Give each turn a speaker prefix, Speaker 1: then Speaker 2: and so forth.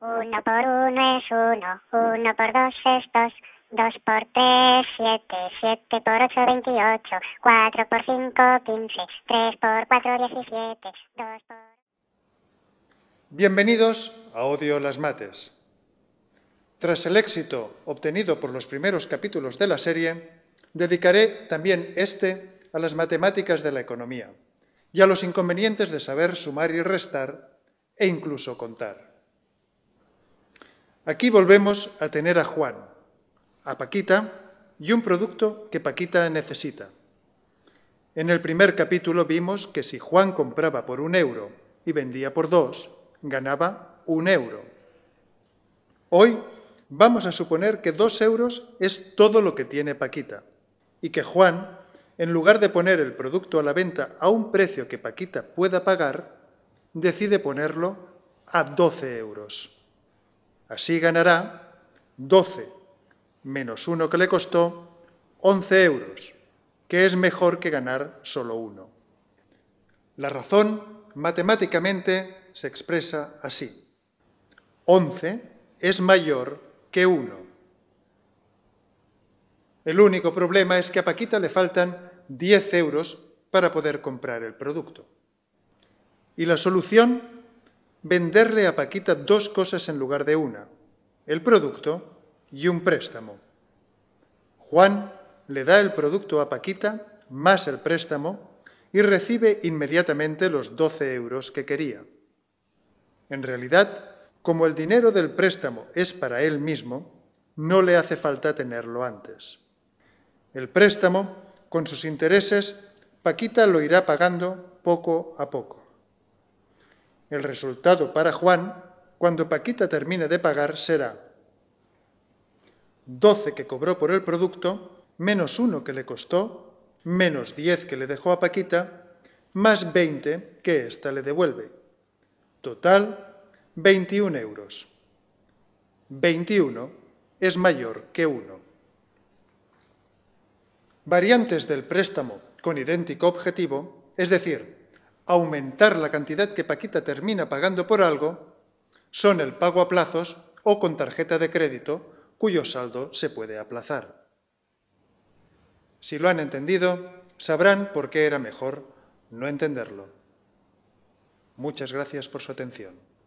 Speaker 1: 1 por 1 es 1, 1 por 2 es 2, 2 por 3, 7, 7 por 8, 28, 4 por 5, 15, 3 por 4, 17, 2 por. Bienvenidos a Odio las Mates. Tras el éxito obtenido por los primeros capítulos de la serie, dedicaré también este a las matemáticas de la economía y a los inconvenientes de saber sumar y restar, e incluso contar. Aquí volvemos a tener a Juan, a Paquita y un producto que Paquita necesita. En el primer capítulo vimos que si Juan compraba por un euro y vendía por dos, ganaba un euro. Hoy vamos a suponer que dos euros es todo lo que tiene Paquita y que Juan, en lugar de poner el producto a la venta a un precio que Paquita pueda pagar, decide ponerlo a 12 euros. Así ganará 12 menos uno que le costó 11 euros, que es mejor que ganar solo uno. La razón matemáticamente se expresa así. 11 es mayor que 1. El único problema es que a Paquita le faltan 10 euros para poder comprar el producto. ¿Y la solución? venderle a Paquita dos cosas en lugar de una, el producto y un préstamo. Juan le da el producto a Paquita más el préstamo y recibe inmediatamente los 12 euros que quería. En realidad, como el dinero del préstamo es para él mismo, no le hace falta tenerlo antes. El préstamo, con sus intereses, Paquita lo irá pagando poco a poco. El resultado para Juan, cuando Paquita termine de pagar, será 12 que cobró por el producto, menos 1 que le costó, menos 10 que le dejó a Paquita, más 20 que ésta le devuelve. Total, 21 euros. 21 es mayor que 1. Variantes del préstamo con idéntico objetivo, es decir, aumentar la cantidad que Paquita termina pagando por algo son el pago a plazos o con tarjeta de crédito cuyo saldo se puede aplazar. Si lo han entendido, sabrán por qué era mejor no entenderlo. Muchas gracias por su atención.